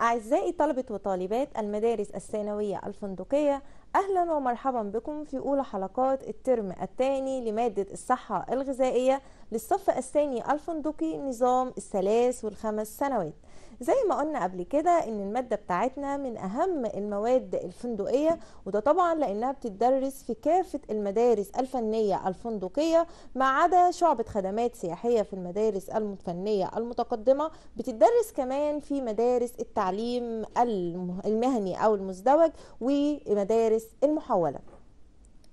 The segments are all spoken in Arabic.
أعزائي طلبة وطالبات المدارس الثانوية الفندقية أهلا ومرحبا بكم في أولى حلقات الترم الثاني لمادة الصحة الغذائية للصف الثاني الفندقي نظام الثلاث والخمس سنوات زي ما قلنا قبل كده ان المادة بتاعتنا من اهم المواد الفندقية وده طبعا لانها بتدرس في كافة المدارس الفنية الفندقية ما عدا شعبة خدمات سياحية في المدارس الفنية المتقدمة بتدرس كمان في مدارس التعليم المهني او المزدوج ومدارس المحولة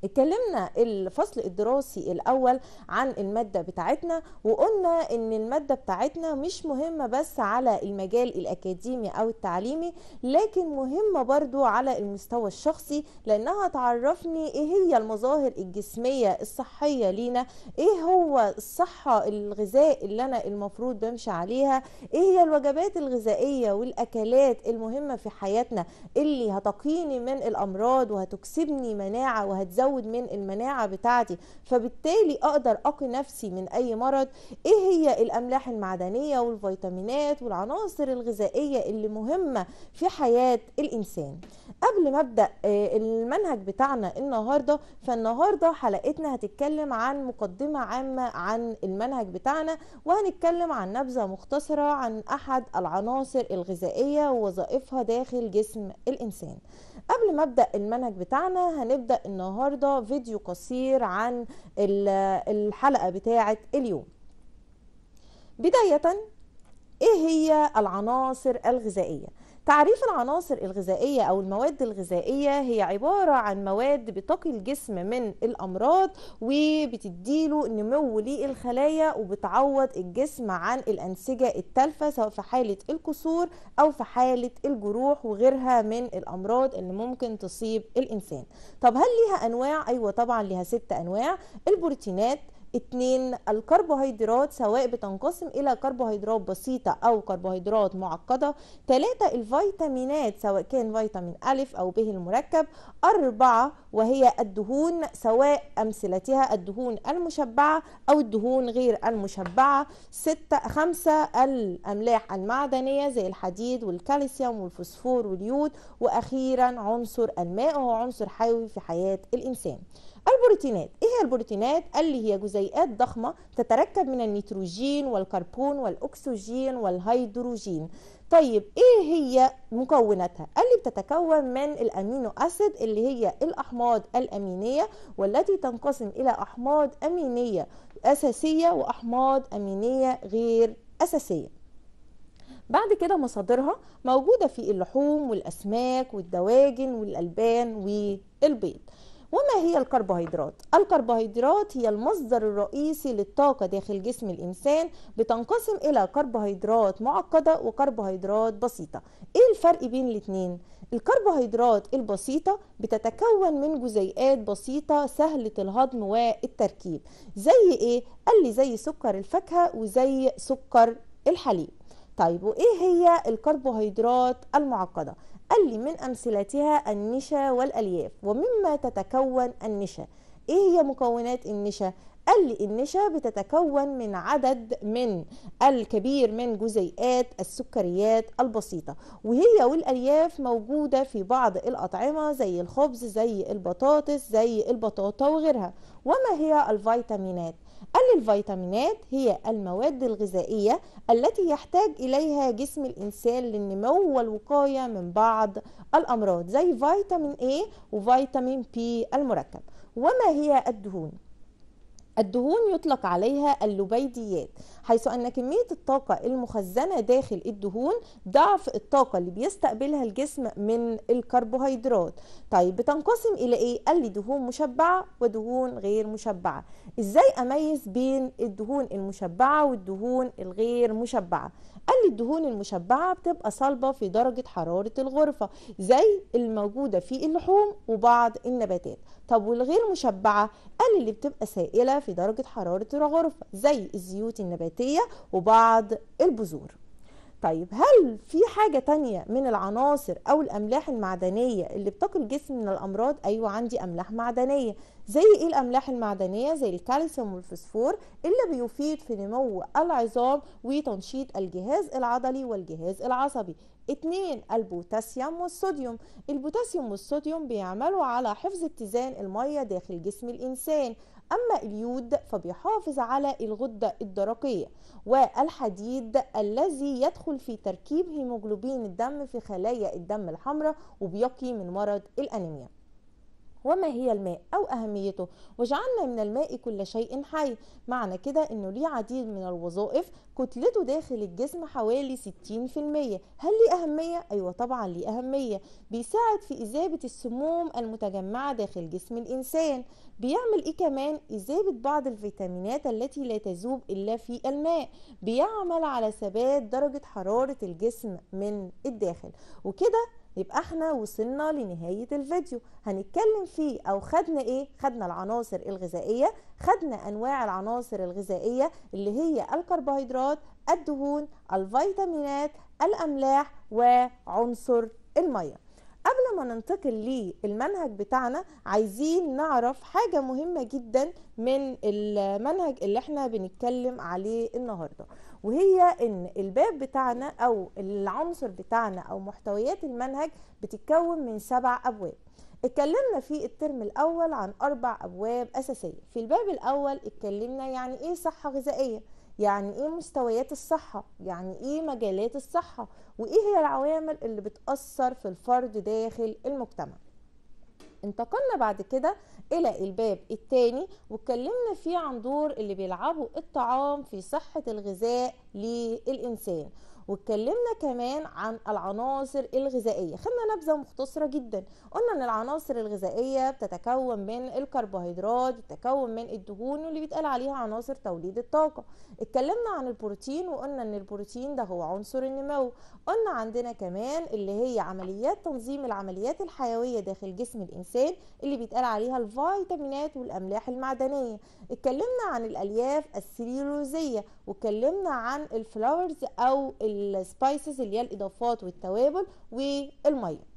اتكلمنا الفصل الدراسي الاول عن الماده بتاعتنا وقلنا ان الماده بتاعتنا مش مهمه بس على المجال الاكاديمي او التعليمي لكن مهمه برضو على المستوى الشخصي لانها تعرفني ايه هي المظاهر الجسميه الصحيه لينا ايه هو الصحه الغذاء اللي انا المفروض بمشي عليها ايه هي الوجبات الغذائيه والاكلات المهمه في حياتنا اللي هتقيني من الامراض وهتكسبني مناعه وهتزود ازود من المناعه بتاعتي فبالتالي اقدر اقي نفسي من اي مرض ايه هي الاملاح المعدنيه والفيتامينات والعناصر الغذائيه اللي مهمه في حياه الانسان قبل ما ابدا آه، المنهج بتاعنا النهارده فالنهارده حلقتنا هتتكلم عن مقدمه عامه عن المنهج بتاعنا وهنتكلم عن نبذه مختصره عن احد العناصر الغذائيه ووظائفها داخل جسم الانسان قبل ما ابدا المنهج بتاعنا هنبدا النهارده النهارده فيديو قصير عن الحلقه بتاعه اليوم بدايه ايه هي العناصر الغذائيه تعريف العناصر الغذائية أو المواد الغذائية هي عبارة عن مواد بتقي الجسم من الأمراض وبتديله نمو للخلايا وبتعوض الجسم عن الأنسجة التالفة سواء في حالة الكسور أو في حالة الجروح وغيرها من الأمراض اللي ممكن تصيب الإنسان طب هل ليها أنواع؟ أيوة طبعا ليها ست أنواع البروتينات اتنين الكربوهيدرات سواء بتنقسم الى كربوهيدرات بسيطة او كربوهيدرات معقدة تلاتة الفيتامينات سواء كان فيتامين الف او به المركب اربعة وهي الدهون سواء امثلتها الدهون المشبعة او الدهون غير المشبعة ستة خمسة الاملاح المعدنية زي الحديد والكالسيوم والفوسفور واليود واخيرا عنصر الماء وهو عنصر حيوي في حياة الانسان البروتينات ايه هي البروتينات قال لي هي جزيئات ضخمه تتركب من النيتروجين والكربون والاكسجين والهيدروجين طيب ايه هي مكوناتها قال لي بتتكون من الامينو اسيد اللي هي الاحماض الامينيه والتي تنقسم الى احماض امينيه اساسيه واحماض امينيه غير اساسيه بعد كده مصادرها موجودة في اللحوم والأسماك والدواجن والألبان والبيض وما هي الكربوهيدرات الكربوهيدرات هي المصدر الرئيسي للطاقة داخل جسم الإنسان بتنقسم إلى كربوهيدرات معقدة وكربوهيدرات بسيطة إيه الفرق بين الاتنين؟ الكربوهيدرات البسيطة بتتكون من جزيئات بسيطة سهلة الهضم والتركيب زي إيه؟ قال لي زي سكر الفاكهة وزي سكر الحليب طيب وإيه هي الكربوهيدرات المعقدة؟ قال لي من أمثلتها النشا والألياف ومما تتكون النشا إيه هي مكونات النشا؟ قال لي النشا بتتكون من عدد من الكبير من جزيئات السكريات البسيطة وهي والألياف موجودة في بعض الأطعمة زي الخبز زي البطاطس زي البطاطا وغيرها وما هي الفيتامينات الفيتامينات هي المواد الغذائية التي يحتاج إليها جسم الإنسان للنمو والوقاية من بعض الأمراض زي فيتامين A وفيتامين B المركب وما هي الدهون الدهون يطلق عليها اللبيديات حيث أن كمية الطاقة المخزنة داخل الدهون ضعف الطاقة اللي بيستقبلها الجسم من الكربوهيدرات طيب بتنقسم إلى إيه؟ قال لي دهون مشبعة ودهون غير مشبعة إزاي أميز بين الدهون المشبعة والدهون الغير مشبعة قال الدهون المشبعه بتبقى صلبه في درجه حراره الغرفه زي الموجوده في اللحوم وبعض النباتات طب والغير مشبعه قال اللي بتبقى سائله في درجه حراره الغرفه زي الزيوت النباتيه وبعض البذور طيب هل في حاجة تانية من العناصر أو الأملاح المعدنية اللي بتقي الجسم من الأمراض؟ أيوة عندي أملاح معدنية زي ايه الاملاح المعدنيه زي الكالسيوم والفوسفور اللي بيفيد في نمو العظام وتنشيط الجهاز العضلي والجهاز العصبي اتنين البوتاسيوم والصوديوم البوتاسيوم والصوديوم بيعملوا على حفظ اتزان المية داخل جسم الإنسان أما اليود فبيحافظ على الغدة الدرقية والحديد الذي يدخل في تركيب هيموجلوبين الدم في خلايا الدم الحمراء وبيقي من مرض الأنيميا وما هي الماء أو أهميته وجعلنا من الماء كل شيء حي معنى كده أنه ليه عديد من الوظائف كتلته داخل الجسم حوالي 60% هل ليه أهمية؟ أيوة طبعا ليه أهمية بيساعد في إذابة السموم المتجمعة داخل جسم الإنسان بيعمل إيه كمان؟ إذابة بعض الفيتامينات التي لا تذوب إلا في الماء بيعمل على ثبات درجة حرارة الجسم من الداخل وكده يبقى احنا وصلنا لنهاية الفيديو هنتكلم فيه او خدنا ايه خدنا العناصر الغذائية خدنا انواع العناصر الغذائية اللي هي الكربوهيدرات الدهون الفيتامينات الاملاح وعنصر الميه قبل ما ننتقل للمنهج بتاعنا عايزين نعرف حاجة مهمة جدا من المنهج اللي احنا بنتكلم عليه النهاردة وهي ان الباب بتاعنا او العنصر بتاعنا او محتويات المنهج بتتكون من سبع ابواب اتكلمنا في الترم الاول عن اربع ابواب اساسيه في الباب الاول اتكلمنا يعني ايه صحه غذائيه يعني ايه مستويات الصحة يعني ايه مجالات الصحة وايه هي العوامل اللي بتأثر في الفرد داخل المجتمع انتقلنا بعد كده الى الباب الثاني واتكلمنا فيه عن دور اللي بيلعبه الطعام في صحة الغذاء للإنسان واتكلمنا كمان عن العناصر الغذائيه خدنا نبذه مختصره جدا قلنا ان العناصر الغذائيه بتتكون من الكربوهيدرات بتتكون من الدهون واللي بيتقال عليها عناصر توليد الطاقه اتكلمنا عن البروتين وقلنا ان البروتين ده هو عنصر النمو قلنا عندنا كمان اللي هي عمليات تنظيم العمليات الحيويه داخل جسم الانسان اللي بيتقال عليها الفيتامينات والاملاح المعدنيه اتكلمنا عن الالياف السليلوزيه واتكلمنا عن الفلاورز او السبايسز اللي هي الاضافات والتوابل والميه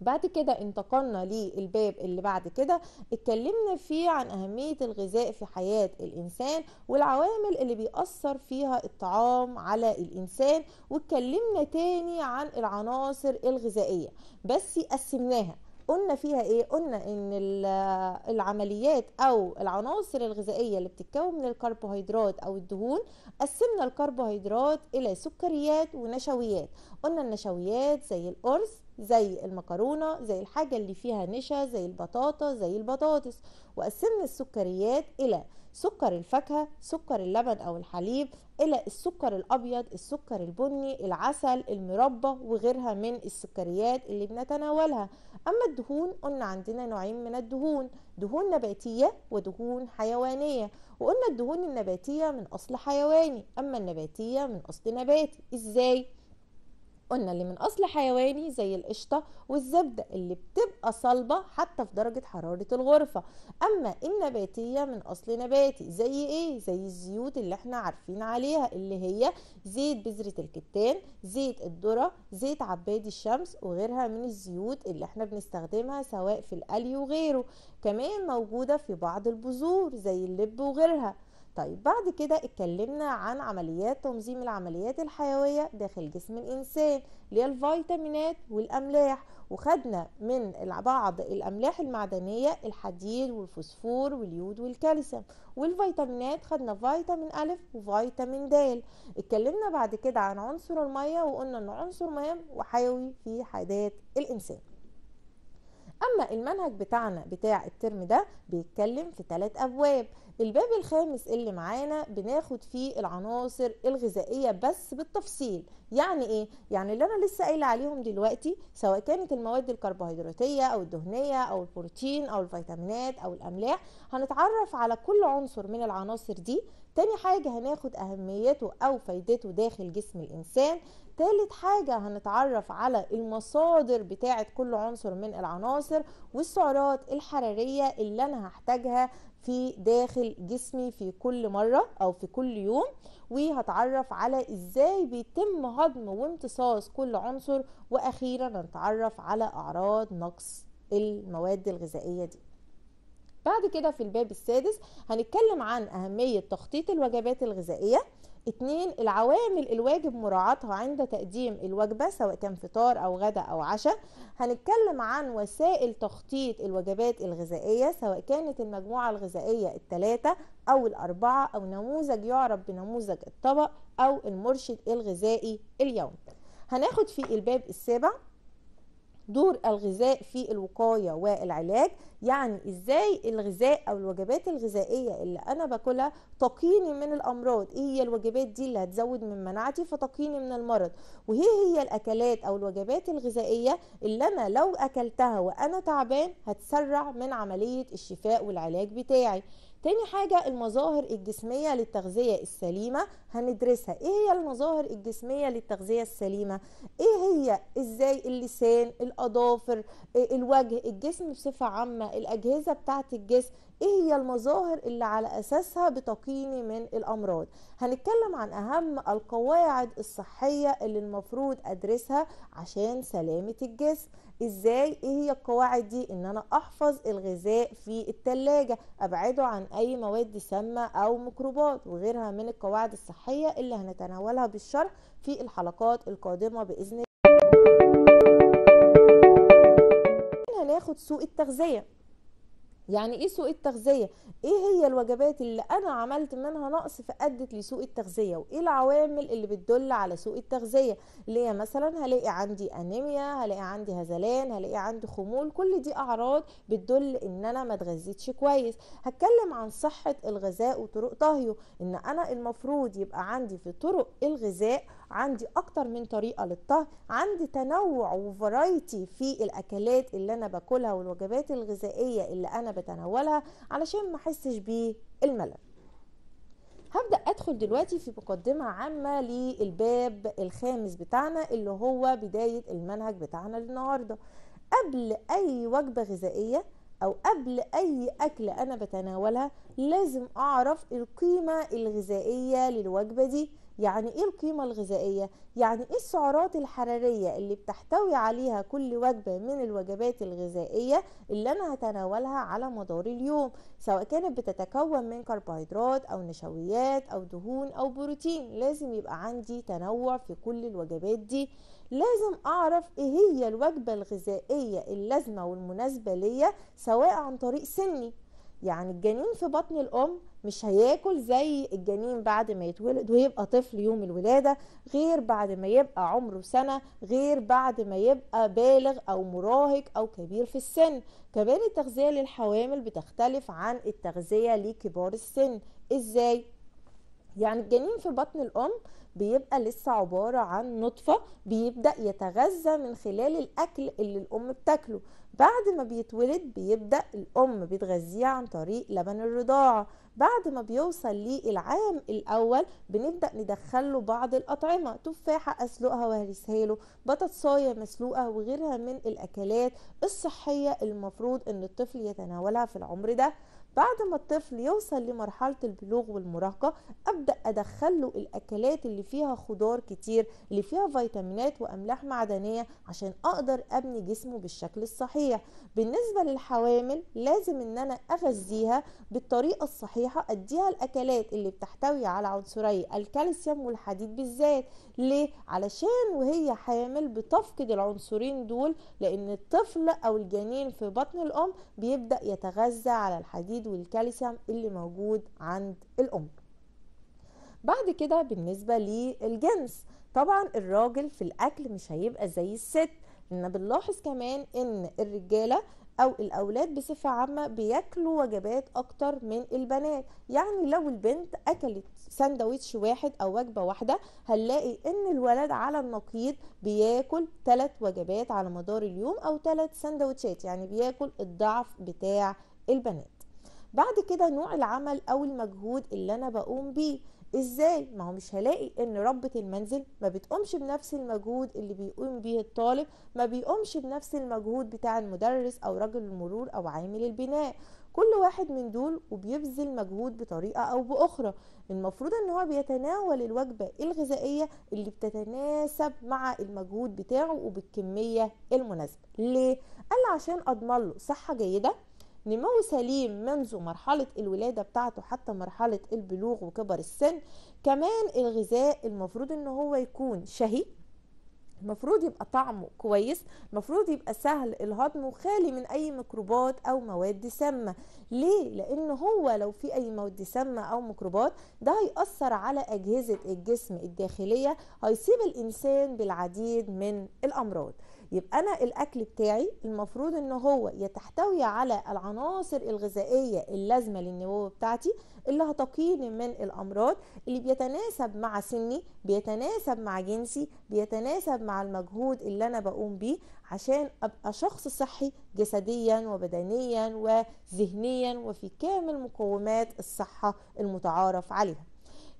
بعد كده انتقلنا للباب اللي بعد كده اتكلمنا فيه عن أهمية الغذاء في حياة الإنسان والعوامل اللي بيأثر فيها الطعام على الإنسان واتكلمنا تاني عن العناصر الغذائية بس قسمناها قلنا فيها ايه قلنا ان العمليات او العناصر الغذائيه اللي بتتكون من الكربوهيدرات او الدهون قسمنا الكربوهيدرات الى سكريات ونشويات قلنا النشويات زي القرص زي المكرونه زي الحاجه اللي فيها نشا زي البطاطا زي البطاطس وقسمنا السكريات الى سكر الفاكهة سكر اللبن أو الحليب إلى السكر الأبيض السكر البني العسل المربى وغيرها من السكريات اللي بنتناولها أما الدهون قلنا عندنا نوعين من الدهون دهون نباتية ودهون حيوانية وقلنا الدهون النباتية من أصل حيواني أما النباتية من أصل نباتي إزاي؟ قلنا اللي من اصل حيواني زي القشطه والزبده اللي بتبقى صلبه حتى في درجه حراره الغرفه اما النباتيه من اصل نباتي زي ايه زي الزيوت اللي احنا عارفين عليها اللي هي زيت بذره الكتان زيت الذره زيت عباد الشمس وغيرها من الزيوت اللي احنا بنستخدمها سواء في القلي وغيره كمان موجوده في بعض البذور زي اللب وغيرها طيب بعد كده اتكلمنا عن عمليات تنظيم العمليات الحيوية داخل جسم الإنسان اللي هي الفيتامينات والأملاح وخدنا من بعض الأملاح المعدنية الحديد والفوسفور واليود والكالسيوم والفيتامينات خدنا فيتامين ألف وفيتامين د اتكلمنا بعد كده عن عنصر المية وقلنا أن عنصر مهم وحيوي في حياة الإنسان اما المنهج بتاعنا بتاع الترم ده بيتكلم في ثلاث ابواب الباب الخامس اللي معانا بناخد فيه العناصر الغذائيه بس بالتفصيل يعني ايه يعني اللي انا لسه قايله عليهم دلوقتي سواء كانت المواد الكربوهيدراتيه او الدهنيه او البروتين او الفيتامينات او الاملاح هنتعرف على كل عنصر من العناصر دي تاني حاجه هناخد اهميته او فايدته داخل جسم الانسان تالت حاجة هنتعرف على المصادر بتاعة كل عنصر من العناصر والسعرات الحرارية اللي أنا هحتاجها في داخل جسمي في كل مرة أو في كل يوم وهتعرف على إزاي بيتم هضم وامتصاص كل عنصر وأخيرا هنتعرف على أعراض نقص المواد الغذائية دي بعد كده في الباب السادس هنتكلم عن أهمية تخطيط الوجبات الغذائية اتنين العوامل الواجب مراعاتها عند تقديم الوجبة سواء كان فطار أو غدا أو عشاء هنتكلم عن وسائل تخطيط الوجبات الغذائية سواء كانت المجموعة الغذائية التلاتة أو الأربعة أو نموذج يعرف بنموذج الطبق أو المرشد الغذائي اليومي هناخد في الباب السابع دور الغذاء في الوقايه والعلاج يعني ازاي الغذاء او الوجبات الغذائيه اللي انا باكلها تقيني من الامراض ايه هي الوجبات دي اللي هتزود من مناعتي فتقيني من المرض وايه هي الاكلات او الوجبات الغذائيه اللي انا لو اكلتها وانا تعبان هتسرع من عمليه الشفاء والعلاج بتاعي تاني حاجة المظاهر الجسمية للتغذية السليمة هندرسها ايه هي المظاهر الجسمية للتغذية السليمة ايه هي ازاي اللسان الاظافر آه، الوجه الجسم بصفة عامة الاجهزة بتاعت الجسم ايه هي المظاهر اللي على اساسها بتقيني من الامراض هنتكلم عن اهم القواعد الصحيه اللي المفروض ادرسها عشان سلامه الجسم ازاي ايه هي القواعد دي ان انا احفظ الغذاء في التلاجة ابعده عن اي مواد سامة او ميكروبات وغيرها من القواعد الصحية اللي هنتناولها بالشرح في الحلقات القادمة باذن الله هناخد سوق التغذية يعني ايه سوء التغذيه ايه هي الوجبات اللي انا عملت منها نقص فادت لسوء التغذيه وايه العوامل اللي بتدل على سوء التغذيه اللي هي مثلا هلاقي عندي انيميا هلاقي عندي هزلان هلاقي عندي خمول كل دي اعراض بتدل ان انا ما اتغذيتش كويس هتكلم عن صحه الغذاء وطرق طهيه ان انا المفروض يبقى عندي في طرق الغذاء عندي اكتر من طريقه للطهي عندي تنوع وفرايتي في الاكلات اللي انا باكلها والوجبات الغذائيه اللي انا بتناولها علشان ما احسش بالملل هبدا ادخل دلوقتي في مقدمه عامه للباب الخامس بتاعنا اللي هو بدايه المنهج بتاعنا النهارده قبل اي وجبه غذائيه او قبل اي اكل انا بتناولها لازم اعرف القيمه الغذائيه للوجبه دي يعني ايه القيمة الغذائية يعني ايه السعرات الحرارية اللي بتحتوي عليها كل وجبة من الوجبات الغذائية اللي انا هتناولها على مدار اليوم سواء كانت بتتكون من كربوهيدرات او نشويات او دهون او بروتين لازم يبقى عندي تنوع في كل الوجبات دي لازم اعرف ايه هي الوجبة الغذائية اللازمة والمناسبة ليا سواء عن طريق سني يعني الجنين في بطن الام مش هياكل زي الجنين بعد ما يتولد ويبقى طفل يوم الولاده غير بعد ما يبقى عمره سنه غير بعد ما يبقى بالغ او مراهق او كبير في السن كمان التغذيه للحوامل بتختلف عن التغذيه لكبار السن ازاي يعني الجنين في بطن الام بيبقى لسه عباره عن نطفه بيبدا يتغذى من خلال الاكل اللي الام بتاكله بعد ما بيتولد بيبدا الام بتغذيه عن طريق لبن الرضاعه بعد ما بيوصل للعام الاول بنبدا ندخل له بعض الاطعمه تفاحه اسلقها وهرسها له صايه مسلوقه وغيرها من الاكلات الصحيه المفروض ان الطفل يتناولها في العمر ده بعد ما الطفل يوصل لمرحلة البلوغ والمراهقة أبدأ أدخل له الأكلات اللي فيها خضار كتير اللي فيها فيتامينات وأملاح معدنية عشان أقدر أبني جسمه بالشكل الصحيح بالنسبة للحوامل لازم إن أنا أغذيها بالطريقة الصحيحة أديها الأكلات اللي بتحتوي على عنصري الكالسيوم والحديد بالذات ليه؟ علشان وهي حامل بتفقد العنصرين دول لأن الطفل أو الجنين في بطن الأم بيبدأ يتغذى على الحديد الحديد والكالسيوم اللي موجود عند الام بعد كده بالنسبه للجنس طبعا الراجل في الاكل مش هيبقى زي الست لان بنلاحظ كمان ان الرجاله او الاولاد بصفه عامه بياكلوا وجبات اكتر من البنات يعني لو البنت اكلت ساندوتش واحد او وجبه واحده هنلاقي ان الولد على النقيض بياكل ثلاث وجبات على مدار اليوم او ثلاث ساندوتشات يعني بياكل الضعف بتاع البنات بعد كده نوع العمل او المجهود اللي انا بقوم بيه ازاي ما هو مش هلاقي ان ربة المنزل ما بتقومش بنفس المجهود اللي بيقوم بيه الطالب ما بيقومش بنفس المجهود بتاع المدرس او رجل المرور او عامل البناء كل واحد من دول وبيبذل مجهود بطريقة أو بأخرى المفروض أن هو بيتناول الوجبة الغذائية اللي بتتناسب مع المجهود بتاعه وبالكمية المناسبة ليه؟ قال عشان أضمن له صحة جيدة نمو سليم منذ مرحلة الولادة بتاعته حتى مرحلة البلوغ وكبر السن كمان الغذاء المفروض ان هو يكون شهي المفروض يبقى طعمه كويس المفروض يبقى سهل الهضم وخالي من اي ميكروبات او مواد سامه ليه لان هو لو في اي مواد سامه او ميكروبات ده هيأثر على اجهزه الجسم الداخليه هيصيب الانسان بالعديد من الامراض يبقى انا الاكل بتاعي المفروض ان هو يتحتوي على العناصر الغذائيه اللازمه للنمو بتاعتي اللي هتقيني من الامراض اللي بيتناسب مع سني بيتناسب مع جنسي بيتناسب مع المجهود اللي انا بقوم بيه عشان ابقى شخص صحي جسديا وبدنيا وذهنيا وفي كامل مقومات الصحه المتعارف عليها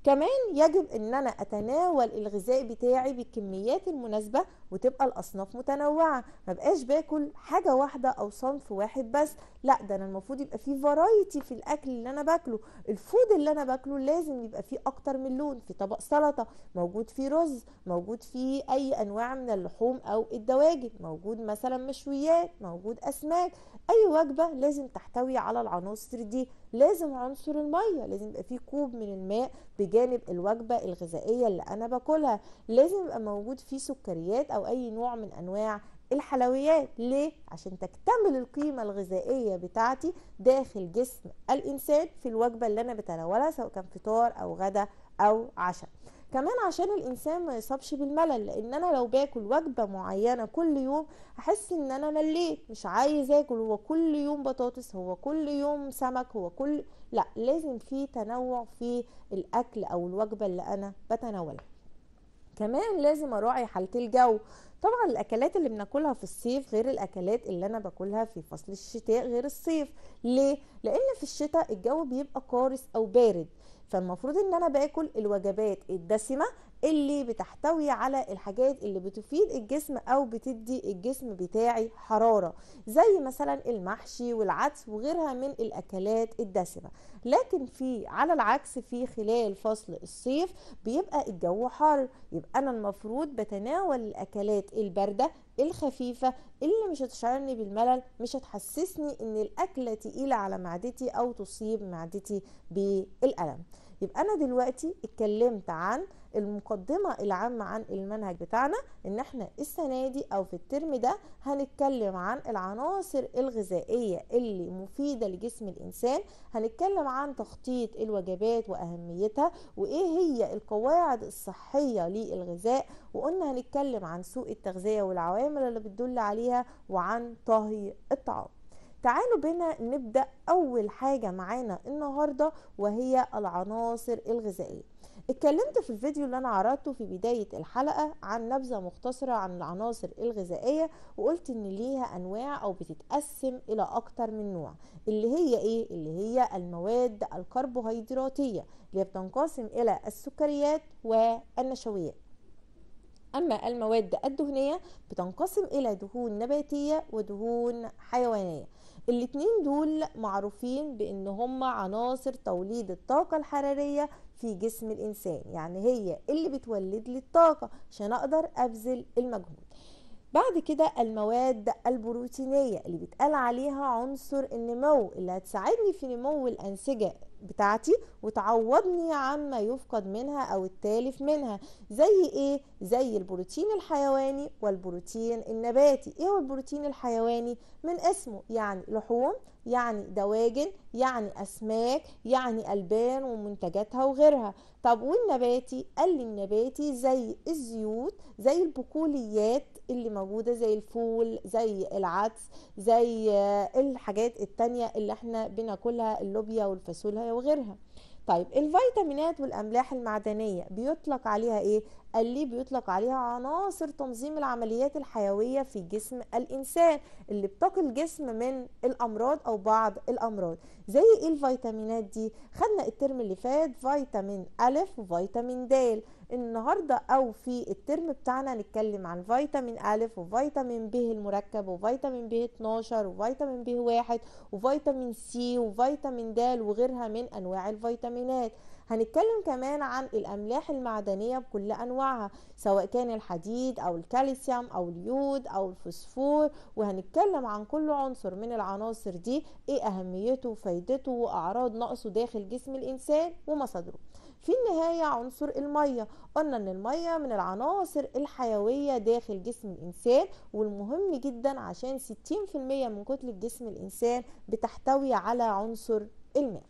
كمان يجب ان انا اتناول الغذاء بتاعي بالكميات المناسبه وتبقى الاصناف متنوعه ما بقاش باكل حاجه واحده او صنف واحد بس لا ده انا المفروض يبقى فيه فرايتي في الاكل اللي انا باكله الفود اللي انا باكله لازم يبقى فيه اكتر من لون في طبق سلطه موجود فيه رز موجود فيه اي انواع من اللحوم او الدواجن موجود مثلا مشويات موجود اسماك اي وجبه لازم تحتوي على العناصر دي لازم عنصر الميه لازم يبقى فيه كوب من الماء بجانب الوجبه الغذائيه اللي انا باكلها لازم يبقى موجود فيه سكريات او اي نوع من انواع الحلويات ليه عشان تكتمل القيمه الغذائيه بتاعتي داخل جسم الانسان في الوجبه اللي انا بتناولها سواء كان فطار او غدا او عشاء كمان عشان الانسان ما يصابش بالملل لان انا لو باكل وجبه معينه كل يوم احس ان انا مليت مش عايز اكل هو كل يوم بطاطس هو كل يوم سمك هو كل لا لازم في تنوع في الاكل او الوجبه اللي انا بتناولها كمان لازم اراعي حاله الجو طبعا الاكلات اللي بناكلها في الصيف غير الاكلات اللي انا باكلها في فصل الشتاء غير الصيف ليه لان في الشتاء الجو بيبقى قارس او بارد فالمفروض ان انا باكل الوجبات الدسمه اللي بتحتوي على الحاجات اللي بتفيد الجسم او بتدي الجسم بتاعي حراره زي مثلا المحشي والعدس وغيرها من الاكلات الدسمه لكن في على العكس في خلال فصل الصيف بيبقى الجو حار يبقى انا المفروض بتناول الاكلات البارده الخفيفة اللي مش هتشعرني بالملل مش هتحسسني ان الاكلة تقيلة على معدتي او تصيب معدتي بالألم يبقى انا دلوقتي اتكلمت عن المقدمه العامه عن المنهج بتاعنا ان احنا السنه دي او في الترم ده هنتكلم عن العناصر الغذائيه اللي مفيده لجسم الانسان هنتكلم عن تخطيط الوجبات واهميتها وايه هي القواعد الصحيه للغذاء وقلنا هنتكلم عن سوء التغذيه والعوامل اللي بتدل عليها وعن طهي الطعام تعالوا بنا نبدأ أول حاجة معانا النهاردة وهي العناصر الغذائية اتكلمت في الفيديو اللي انا عرضته في بداية الحلقة عن نبذة مختصرة عن العناصر الغذائية وقلت ان ليها انواع او بتتقسم الى اكتر من نوع اللي هي ايه اللي هي المواد الكربوهيدراتية اللي بتنقسم الى السكريات والنشويات أما المواد الدهنية بتنقسم إلى دهون نباتية ودهون حيوانية الاتنين دول معروفين بان هم عناصر توليد الطاقة الحرارية في جسم الانسان يعني هي اللي بتولد لي الطاقة عشان اقدر ابذل المجهود بعد كده المواد البروتينية اللي بيتقال عليها عنصر النمو اللي هتساعدني في نمو الأنسجة بتاعتي وتعوضني عما يفقد منها أو التالف منها زي إيه؟ زي البروتين الحيواني والبروتين النباتي إيه هو البروتين الحيواني؟ من اسمه يعني لحوم يعني دواجن يعني أسماك يعني ألبان ومنتجاتها وغيرها طب والنباتي؟ قال لي النباتي زي الزيوت زي البقوليات اللي موجوده زي الفول زي العدس زي آه، الحاجات التانية اللي احنا بناكلها اللوبيا والفاصوليا وغيرها طيب الفيتامينات والاملاح المعدنيه بيطلق عليها ايه قال لي بيطلق عليها عناصر تنظيم العمليات الحيويه في جسم الانسان اللي بتقي الجسم من الامراض او بعض الامراض زي ايه الفيتامينات دي خدنا الترم اللي فات فيتامين الف وفيتامين د النهارده او في الترم بتاعنا نتكلم عن فيتامين أ وفيتامين ب المركب وفيتامين ب 12 وفيتامين ب 1 وفيتامين سي وفيتامين د وغيرها من انواع الفيتامينات هنتكلم كمان عن الأملاح المعدنية بكل أنواعها سواء كان الحديد أو الكالسيوم أو اليود أو الفوسفور وهنتكلم عن كل عنصر من العناصر دي إيه أهميته وفايدته وأعراض نقصه داخل جسم الإنسان ومصادره في النهاية عنصر المية قلنا ان المية من العناصر الحيوية داخل جسم الانسان والمهم جدا عشان 60% من كتلة جسم الانسان بتحتوي على عنصر الماء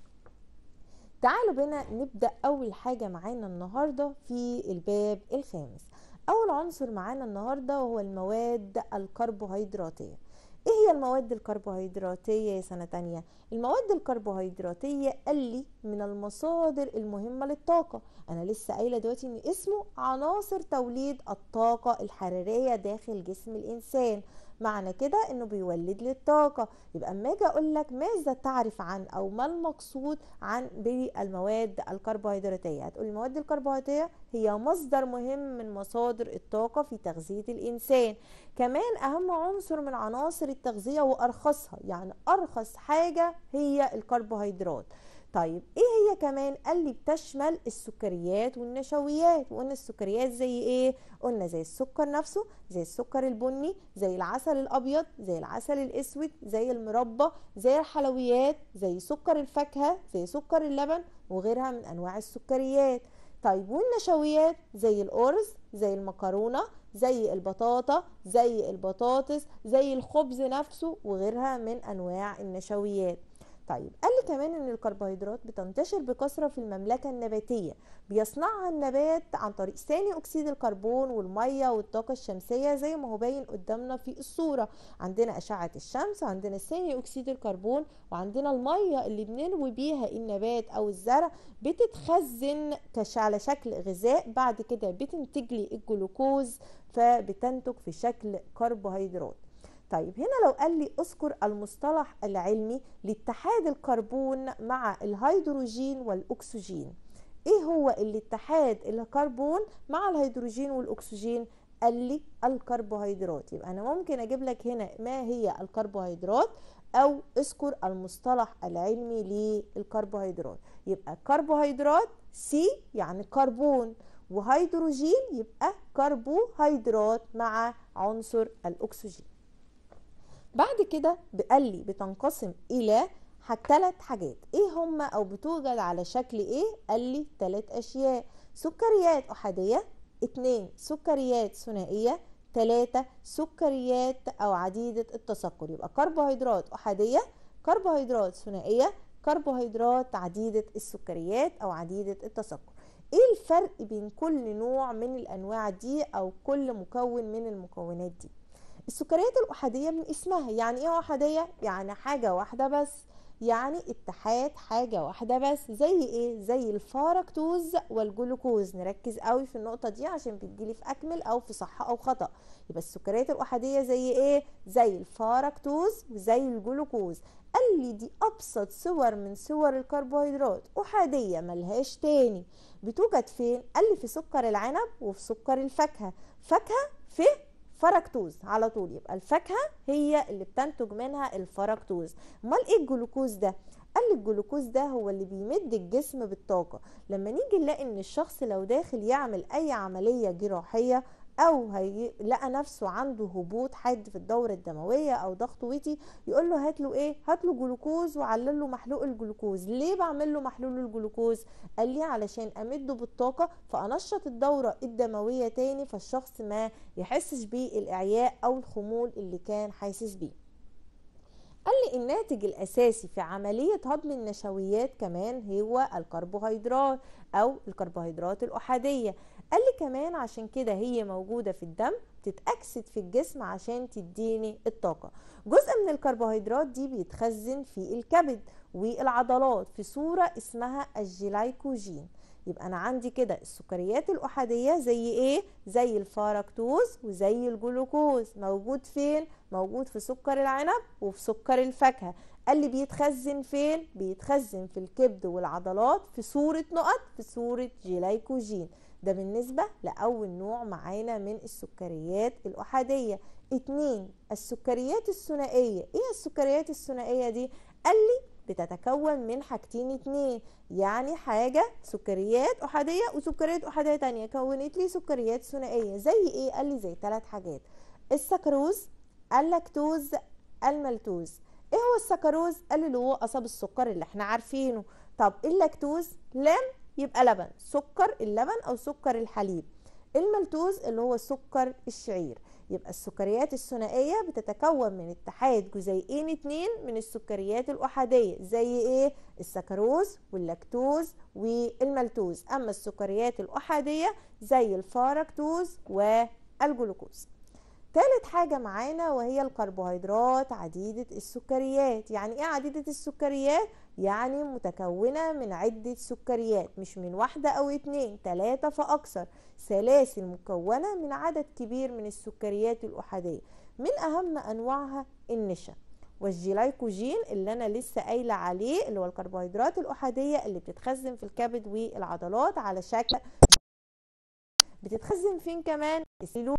تعالوا بنا نبدأ أول حاجة معانا النهاردة في الباب الخامس أول عنصر معانا النهاردة هو المواد الكربوهيدراتية إيه هي المواد الكربوهيدراتية يا سنة تانية؟ المواد الكربوهيدراتية اللي من المصادر المهمة للطاقة أنا لسه قايلة دلوقتي إن اسمه عناصر توليد الطاقة الحرارية داخل جسم الإنسان معنى كده انه بيولد لي الطاقه يبقى اما اجي اقول لك ماذا تعرف عن او ما المقصود عن بالمواد الكربوهيدراتيه هتقول المواد الكربوهيدراتيه هي مصدر مهم من مصادر الطاقه في تغذيه الانسان كمان اهم عنصر من عناصر التغذيه وارخصها يعني ارخص حاجه هي الكربوهيدرات طيب ايه هي كمان قال لي بتشمل السكريات والنشويات وقلنا السكريات زي ايه قلنا زي السكر نفسه زي السكر البني زي العسل الابيض زي العسل الاسود زي المربى زي الحلويات زي سكر الفاكهه زي سكر اللبن وغيرها من انواع السكريات طيب والنشويات زي الأرز زي المكرونة زي البطاطا زي البطاطس زي الخبز نفسه وغيرها من أنواع النشويات طيب قال لي كمان ان الكربوهيدرات بتنتشر بكثره في المملكه النباتيه بيصنعها النبات عن طريق ثاني اكسيد الكربون والميه والطاقه الشمسيه زي ما هو باين قدامنا في الصوره عندنا اشعه الشمس عندنا ثاني اكسيد الكربون وعندنا الميه اللي بننوي بيها النبات او الزرع بتتخزن كش على شكل غذاء بعد كده بتنتج لي الجلوكوز فبتنتج في شكل كربوهيدرات طيب هنا لو قال لي اذكر المصطلح العلمي لاتحاد الكربون مع الهيدروجين والاكسجين ايه هو الاتحاد الكربون مع الهيدروجين والاكسجين قال لي الكربوهيدرات يبقى انا ممكن اجيب لك هنا ما هي الكربوهيدرات او اذكر المصطلح العلمي للكربوهيدرات يبقى كربوهيدرات سي يعني كربون وهيدروجين يبقى كربوهيدرات مع عنصر الاكسجين بعد كده قال لي بتنقسم الى ثلاث حاجات ايه هما او بتوجد على شكل ايه قال لي ثلاث اشياء سكريات احاديه اتنين سكريات ثنائيه ثلاثة سكريات أو عديدة التسكر يبقى كربوهيدرات أحادية كربوهيدرات ثنائية كربوهيدرات عديدة السكريات أو عديدة التسكر إيه الفرق بين كل نوع من الأنواع دي أو كل مكون من المكونات دي السكريات الأحادية من اسمها يعني إيه أحادية؟ يعني حاجة واحدة بس يعني اتحاد حاجة واحدة بس زي ايه زي الفاركتوز والجلوكوز نركز قوي في النقطة دي عشان بتجيلي في اكمل او في صح او خطأ يبقى السكريات الاحادية زي ايه زي الفاركتوز وزي الجلوكوز قال لي دي ابسط صور من صور الكربوهيدرات احادية ملهاش تاني بتوجد فين قال لي في سكر العنب وفي سكر الفاكهة فاكهة في فركتوز على طول يبقى الفاكهه هي اللي بتنتج منها الفركتوز امال ايه الجلوكوز ده قال الجلوكوز ده هو اللي بيمد الجسم بالطاقه لما نيجي نلاقي ان الشخص لو داخل يعمل اي عمليه جراحيه او هي... لقى نفسه عنده هبوط حاد في الدوره الدمويه او ضغط ويتي يقول له هات له ايه هات له جلوكوز وعلل له محلوق الجلوكوز ليه بعمل له محلول الجلوكوز قال لي علشان امده بالطاقه فانشط الدوره الدمويه تاني فالشخص ما يحسش بالاعياء او الخمول اللي كان حاسس بيه قال لي الناتج الأساسي في عملية هضم النشويات كمان هو الكربوهيدرات أو الكربوهيدرات الأحادية قال لي كمان عشان كده هي موجودة في الدم بتتأكسد في الجسم عشان تديني الطاقة جزء من الكربوهيدرات دي بيتخزن في الكبد والعضلات في صورة اسمها الجلايكوجين يبقى انا عندي كده السكريات الاحاديه زي ايه زي الفاركتوز وزي الجلوكوز موجود فين موجود في سكر العنب وفي سكر الفاكهه قال لي بيتخزن فين بيتخزن في الكبد والعضلات في صوره نقط في صوره جلايكوجين ده بالنسبه لاول نوع معانا من السكريات الاحاديه اتنين السكريات الثنائيه ايه السكريات الثنائيه دي قال لي بتتكون من حاجتين اتنين يعني حاجة سكريات أحادية وسكريات أحادية تانية كونت لي سكريات ثنائية زي إيه؟ قال لي زي تلات حاجات السكروز اللاكتوز الملتوز إيه هو السكروز؟ قال لي اللي هو قصب السكر اللي إحنا عارفينه طب اللاكتوز لم يبقى لبن سكر اللبن أو سكر الحليب الملتوز اللي هو سكر الشعير يبقى السكريات الثنائية بتتكون من اتحاد جزيئين اتنين من السكريات الأحادية زي ايه السكروز واللاكتوز والملتوز أما السكريات الأحادية زي الفاركتوز والجلوكوز تالت حاجة معانا وهي الكربوهيدرات عديدة السكريات يعني ايه عديدة السكريات يعني متكونة من عدة سكريات مش من واحدة أو اتنين تلاتة فأكثر سلاسل مكونة من عدد كبير من السكريات الأحادية من أهم أنواعها النشا والجيلايكوجين اللي أنا لسه قايلة عليه اللي هو الكربوهيدرات الأحادية اللي بتتخزن في الكبد والعضلات على شكل بتتخزن فين كمان